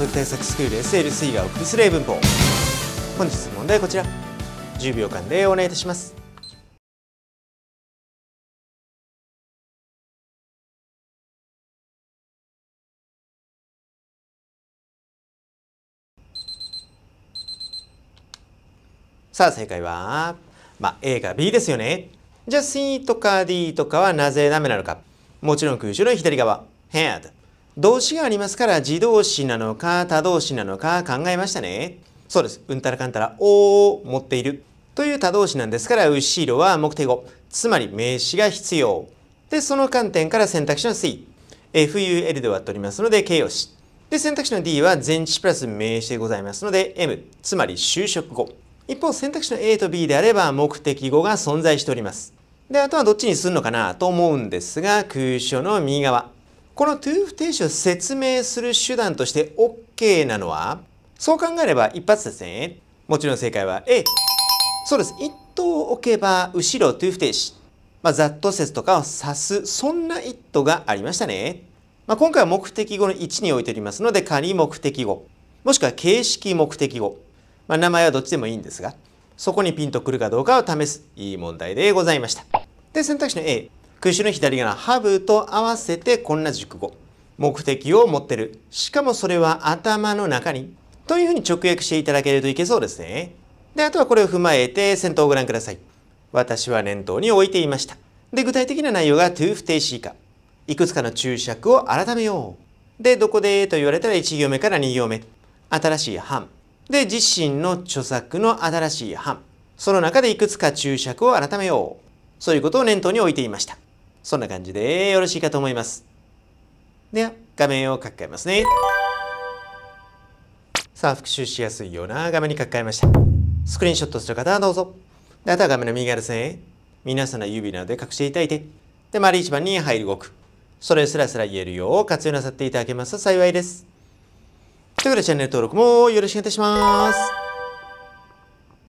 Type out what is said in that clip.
教育対策スクール SLC がお送りする英文法本日問題はこちら10秒間でお願いいたしますさあ正解は、まあ、A か B ですよね。じゃあ C とか D とかはなぜダメなのか。もちろん空中の左側、head。動詞がありますから自動詞なのか他動詞なのか考えましたね。そうです。うんたらかんたらおを持っているという他動詞なんですから後ろは目的語。つまり名詞が必要。で、その観点から選択肢の C。FUL で割っておりますので形容詞。で、選択肢の D は前置プラス名詞でございますので M。つまり就職後。一方選択肢の A と B であれば目的語が存在しております。で、あとはどっちにするのかなと思うんですが、空所の右側。この to 不定詞を説明する手段として OK なのはそう考えれば一発ですね。もちろん正解は A。そうです。一頭置けば後ろ to 不定詞。まあ、ざっと説とかを指す、そんな一頭がありましたね。まあ、今回は目的語の1に置いておりますので、仮目的語、もしくは形式目的語、まあ、名前はどっちでもいいんですが、そこにピンとくるかどうかを試すいい問題でございました。で、選択肢の A。空詞の左側 have と合わせてこんな熟語。目的を持ってる。しかもそれは頭の中に。というふうに直訳していただけるといけそうですね。で、あとはこれを踏まえて先頭をご覧ください。私は念頭に置いていました。で、具体的な内容が to 不定詞以下。いくつかの注釈を改めよう。で、どこでと言われたら1行目から2行目。新しい版。で、自身の著作の新しい版。その中でいくつか注釈を改めよう。そういうことを念頭に置いていました。そんな感じでよろしいかと思います。では、画面を書き換えますね。さあ、復習しやすいような画面に書き換えました。スクリーンショットする方はどうぞ。であとは画面の右側ですね。皆さんの指などで隠していただいて、で、丸一番に入る動く。それすらすら言えるよう活用なさっていただけますと幸いです。ということで、チャンネル登録もよろしくお願いいたします。